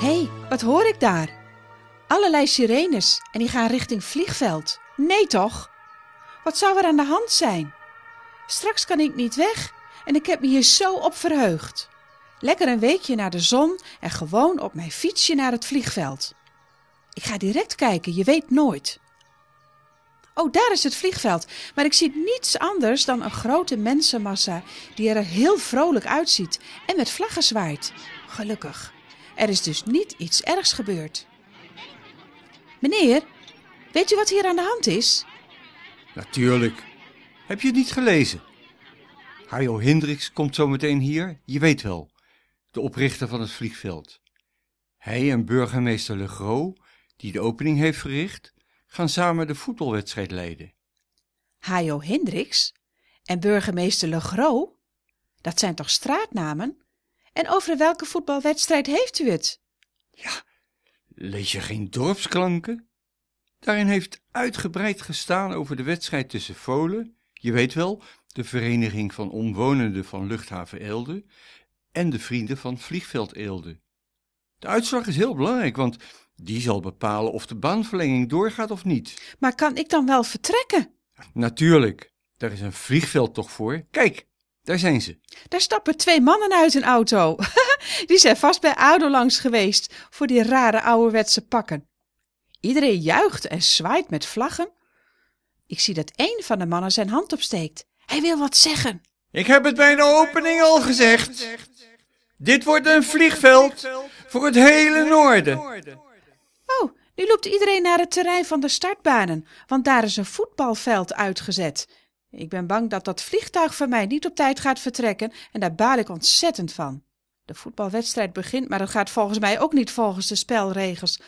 hey, wat hoor ik daar? Allerlei sirenes en die gaan richting vliegveld. Nee toch? Wat zou er aan de hand zijn? Straks kan ik niet weg en ik heb me hier zo op verheugd. Lekker een weekje naar de zon en gewoon op mijn fietsje naar het vliegveld. Ik ga direct kijken, je weet nooit. Oh, daar is het vliegveld, maar ik zie niets anders dan een grote mensenmassa die er heel vrolijk uitziet en met vlaggen zwaait. Gelukkig. Er is dus niet iets ergs gebeurd. Meneer, weet u wat hier aan de hand is? Natuurlijk. Heb je het niet gelezen? Harjo Hendricks komt zo meteen hier, je weet wel, de oprichter van het vliegveld. Hij en burgemeester Le die de opening heeft verricht, gaan samen de voetbalwedstrijd leiden. Hajo Hendricks en burgemeester Le Dat zijn toch straatnamen? En over welke voetbalwedstrijd heeft u het? Ja, lees je geen dorpsklanken? Daarin heeft uitgebreid gestaan over de wedstrijd tussen Volen, je weet wel, de vereniging van omwonenden van luchthaven Eelde en de vrienden van vliegveld Eelde. De uitslag is heel belangrijk, want die zal bepalen of de baanverlenging doorgaat of niet. Maar kan ik dan wel vertrekken? Natuurlijk, daar is een vliegveld toch voor. Kijk, daar zijn ze. Daar stappen twee mannen uit een auto. die zijn vast bij Ado langs geweest voor die rare ouderwetse pakken. Iedereen juicht en zwaait met vlaggen. Ik zie dat één van de mannen zijn hand opsteekt. Hij wil wat zeggen. Ik heb het bij de opening al gezegd. Dit wordt een vliegveld voor het hele noorden. Oh, nu loopt iedereen naar het terrein van de startbanen, want daar is een voetbalveld uitgezet. Ik ben bang dat dat vliegtuig van mij niet op tijd gaat vertrekken en daar baal ik ontzettend van. De voetbalwedstrijd begint, maar dat gaat volgens mij ook niet volgens de spelregels.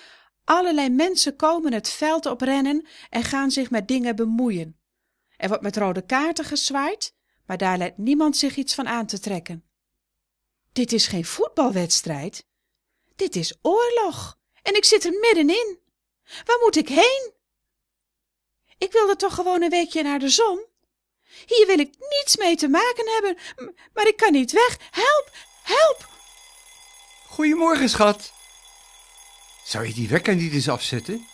Allerlei mensen komen het veld op rennen en gaan zich met dingen bemoeien. Er wordt met rode kaarten gezwaaid, maar daar lijkt niemand zich iets van aan te trekken. Dit is geen voetbalwedstrijd. Dit is oorlog. En ik zit er middenin. Waar moet ik heen? Ik wilde toch gewoon een weekje naar de zon? Hier wil ik niets mee te maken hebben, maar ik kan niet weg. Help, help! Goedemorgen, schat. Zou je die wekker niet eens afzetten?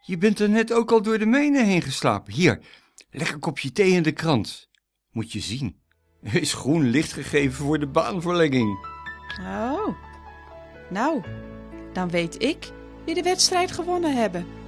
Je bent er net ook al door de menen heen geslapen. Hier, leg een kopje thee in de krant. Moet je zien. Er is groen licht gegeven voor de baanverlenging. Oh, nou, dan weet ik wie de wedstrijd gewonnen hebben.